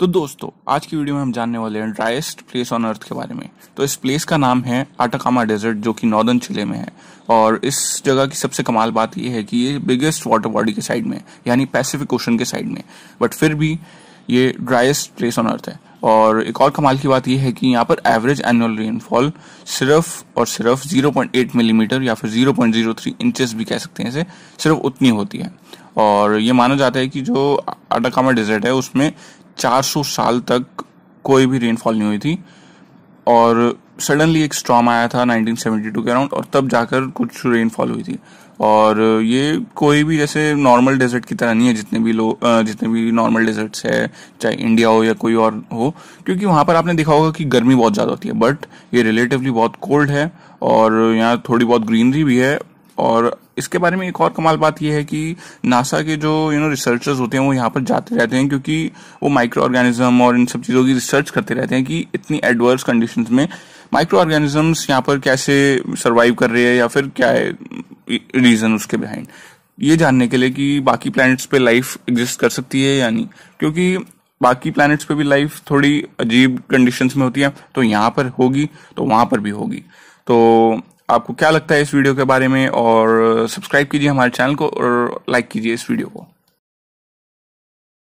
तो दोस्तों आज की वीडियो में हम जानने वाले हैं ड्राइस्ट प्लेस ऑन अर्थ के बारे में तो इस प्लेस का नाम है आटाकामा डेजर्ट जो कि नॉर्दर्न चिले में है और इस जगह की सबसे कमाल बात यह है कि ये बिगेस्ट वाटर बॉडी के साइड में यानी पैसिफिक ओशन के साइड में बट फिर भी ये ड्राइस्ट प्लेस ऑन अर्थ है और एक और कमाल की बात यह है कि यहाँ पर एवरेज एनुअल रेनफॉल सिर्फ और सिर्फ 0.8 मिलीमीटर mm या फिर 0.03 पॉइंट भी कह सकते हैं इसे सिर्फ उतनी होती है और ये माना जाता है कि जो अटाकामा डेजर्ट है उसमें 400 साल तक कोई भी रेनफॉल नहीं हुई थी और सडनली एक स्ट्रॉम आया था 1972 के अराउंड और तब जाकर कुछ रेनफॉल हुई थी और ये कोई भी जैसे नॉर्मल डेजर्ट की तरह नहीं है जितने भी लोग जितने भी नॉर्मल डेजर्ट्स है चाहे इंडिया हो या कोई और हो क्योंकि वहाँ पर आपने देखा होगा कि गर्मी बहुत ज़्यादा होती है बट ये रिलेटिवली बहुत कोल्ड है और यहाँ थोड़ी बहुत ग्रीनरी भी है और इसके बारे में एक और कमाल बात यह है कि नासा के जो यू नो रिसर्चर्स होते हैं वो यहाँ पर जाते रहते हैं क्योंकि वो माइक्रो ऑर्गेनिज्म और इन सब चीज़ों की रिसर्च करते रहते हैं कि इतनी एडवर्स कंडीशन में माइक्रो ऑर्गेनिजम्स यहाँ पर कैसे सर्वाइव कर रहे हैं या फिर क्या है रीज़न उसके बिहाइंड ये जानने के लिए कि बाकी प्लैनेट्स पे लाइफ एग्जिस्ट कर सकती है या नहीं क्योंकि बाकी प्लैनेट्स पे भी लाइफ थोड़ी अजीब कंडीशंस में होती है तो यहाँ पर होगी तो वहाँ पर भी होगी तो आपको क्या लगता है इस वीडियो के बारे में और सब्सक्राइब uh, कीजिए हमारे चैनल को और लाइक कीजिए इस वीडियो को